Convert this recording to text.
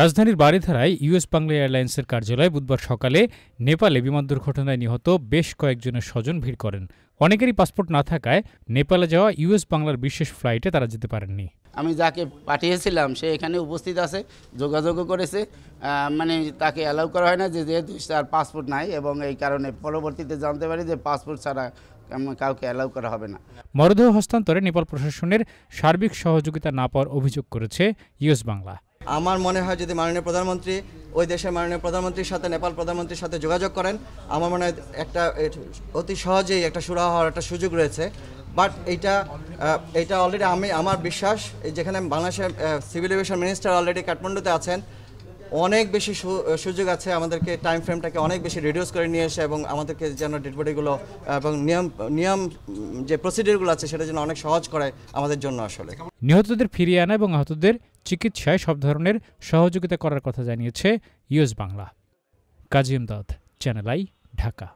রাজধানীর বারিধারায় ইউএস বাংলা এয়ারলাইন্সের কার্যালয়ে বুধবার সকালে নেপালে বিমান দুর্ঘটনায় নিহত বেশ কয়েকজনের স্বজন ভিড় করেন অনেকেরই পাসপোর্ট না থাকায় নেপালে যাওয়া ইউএস বাংলার বিশেষ ফ্লাইটে তারা যেতে পারেননি আমি যাকে পাঠিয়েছিলাম সে এখানে উপস্থিত আছে যোগাযোগও করেছে মানে তাকে অ্যালাউ করা হয় না যে যেহেতু তার পাসপোর্ট নাই এবং এই কারণে পরবর্তীতে জানতে পারি যে পাসপোর্ট ছাড়া কাউকে অ্যালাউ করা হবে না মরদেহ হস্তান্তরে নেপাল প্রশাসনের সার্বিক সহযোগিতা না পাওয়ার অভিযোগ করেছে ইউএস বাংলা আমার মনে হয় যদি মাননীয় প্রধানমন্ত্রী ওই দেশের মাননীয় প্রধানমন্ত্রীর সাথে নেপাল প্রধানমন্ত্রীর সাথে যোগাযোগ করেন আমার মনে হয় একটা অতি সহজেই একটা সুরাহ হওয়ার একটা সুযোগ রয়েছে বাট এইটা এইটা অলরেডি আমি আমার বিশ্বাস যেখানে বাংলাদেশের সিভিল এভিয়েশন মিনিস্টার অলরেডি কাঠমান্ডুতে আছেন অনেক বেশি সুযোগ আছে আমাদেরকে টাইম ফ্রেমটাকে অনেক বেশি রিডিউস করে নিয়ে এসে এবং আমাদেরকে যেন ডেডবডিগুলো বডিগুলো এবং নিয়ম নিয়ম যে প্রসিডিউরগুলো আছে সেটা যেন অনেক সহজ করে আমাদের জন্য আসলে নিহতদের ফিরিয়ে আনা এবং আহতদের চিকিৎসায় সব ধরনের সহযোগিতা করার কথা জানিয়েছে US Bangla Kazi Imdad channel I Dhaka